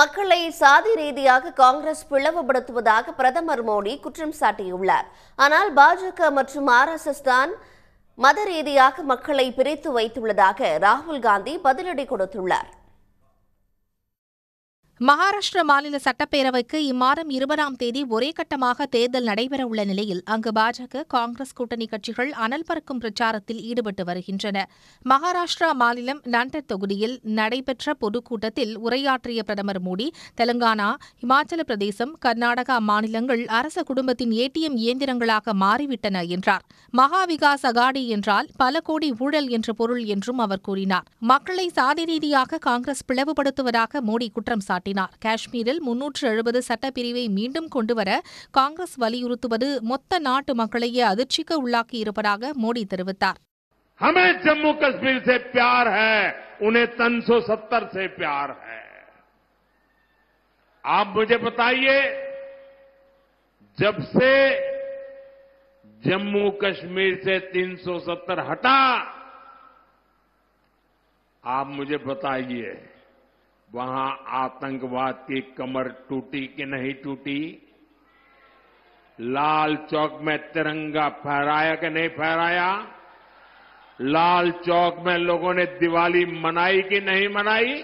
மக்களை சாதி ரீதியாக காங்கிரஸ் பிளவுபடுத்துவதாக பிரதமர் மோடி குற்றம் சாட்டியுள்ளார் ஆனால் பாஜக மற்றும் ஆர்எஸ்எஸ் தான் மத ரீதியாக மக்களை பிரித்து வைத்துள்ளதாக ராகுல் காந்தி பதிலடி கொடுத்துள்ளார் மகாராஷ்டிர மாநில சட்டப்பேரவைக்கு இம்மாதம் இருபதாம் தேதி ஒரே கட்டமாக தேர்தல் நடைபெறவுள்ள நிலையில் அங்கு பாஜக காங்கிரஸ் கூட்டணி கட்சிகள் அனல் பறக்கும் பிரச்சாரத்தில் ஈடுபட்டு வருகின்றன மகாராஷ்டிரா மாநிலம் நாண்டட் தொகுதியில் நடைபெற்ற பொதுக்கூட்டத்தில் உரையாற்றிய பிரதமர் மோடி தெலங்கானா இமாச்சல பிரதேசம் கர்நாடகா மாநிலங்கள் அரச குடும்பத்தின் ஏடிஎம் இயந்திரங்களாக மாறிவிட்டன என்றார் மகா விகாஸ் அகாடி என்றால் பல கோடி ஊழல் என்ற பொருள் என்றும் அவர் கூறினார் மக்களை சாதி ரீதியாக காங்கிரஸ் பிளவுபடுத்துவதாக மோடி குற்றம் சாட்டினார் சுட்டிக்காட்டினார் காஷ்மீரில் முன்னூற்று எழுபது சட்டப்பிரிவை மீண்டும் கொண்டுவர காங்கிரஸ் வலியுறுத்துவது மொத்த நாட்டு மக்களையே அதிர்ச்சிக்கு உள்ளாக்கி இருப்பதாக மோடி தெரிவித்தார் हमें जम्मू कश्मीर से प्यार है उन्हें तन सौ सत्तर से प्यार है आप मुझे जम्मू कश्मीर से 370 हटा आप मुझे बताइए वहां आतंकवाद की कमर टूटी कि नहीं टूटी लाल चौक में तिरंगा फहराया कि नहीं फहराया लाल चौक में लोगों ने दिवाली मनाई कि नहीं मनाई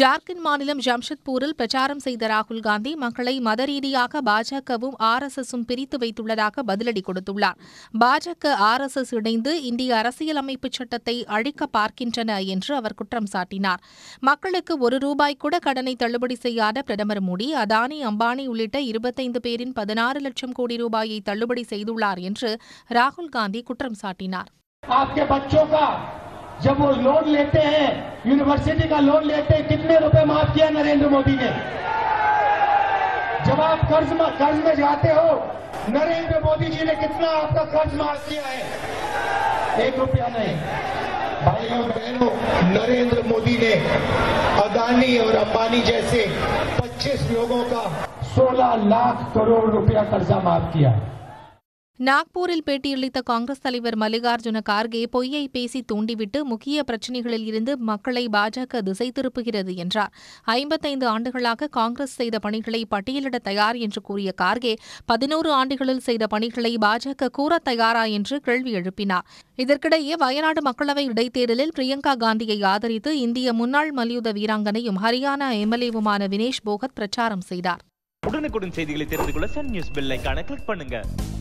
ஜார்க்கண்ட் மாநிலம் ஜம்ஷத்பூரில் பிரச்சாரம் செய்த ராகுல் காந்தி மக்களை மத ரீதியாக பாஜகவும் ஆர் எஸ் எஸும் பிரித்து வைத்துள்ளதாக பதிலடி கொடுத்துள்ளார் பாஜக ஆர் எஸ் எஸ் இணைந்து இந்திய அரசியலமைப்பு சட்டத்தை அழிக்க பார்க்கின்றன என்று அவர் குற்றம் சாட்டினார் மக்களுக்கு ஒரு ரூபாய் கூட கடனை தள்ளுபடி செய்யாத பிரதமர் மோடி அதானி அம்பானி உள்ளிட்ட இருபத்தைந்து பேரின் பதினாறு லட்சம் கோடி ரூபாயை தள்ளுபடி செய்துள்ளார் என்று ராகுல் காந்தி குற்றம் சாட்டினார் जब वो लोन लेते हैं यूनिवर्सिटी का लोन लेते हैं कितने रुपए माफ किया नरेंद्र मोदी ने जब आप कर्ज में कर्ज में जाते हो नरेंद्र मोदी जी ने कितना आपका कर्ज माफ किया है एक रुपया नहीं भाइयों बहनों नरेंद्र मोदी ने अदानी और अंबानी जैसे 25 लोगों का 16 लाख करोड़ रुपया कर्जा माफ किया है நாக்பூரில் பேட்டியளித்த காங்கிரஸ் தலைவர் மல்லிகார்ஜுன கார்கே பொய்யை பேசி தூண்டிவிட்டு முக்கிய பிரச்சினைகளில் இருந்து மக்களை பாஜக திசை திருப்புகிறது என்றார் ஐம்பத்தைந்து ஆண்டுகளாக காங்கிரஸ் செய்த பணிகளை பட்டியலிட தயார் என்று கூறிய கார்கே பதினோரு ஆண்டுகளில் செய்த பணிகளை பாஜக கூற தயாரா என்று கேள்வி எழுப்பினார் இதற்கிடையே வயநாடு மக்களவை இடைத்தேர்தலில் பிரியங்கா காந்தியை ஆதரித்து இந்திய முன்னாள் மல்யுத்த வீராங்கனையும் ஹரியானா எம்எல்ஏவுமான வினேஷ் போகத் பிரச்சாரம் செய்தார் உடனுக்குடன் செய்திகளை தெரிந்து கொள்ள சன் நியூஸ் கிளிக் பண்ணுங்க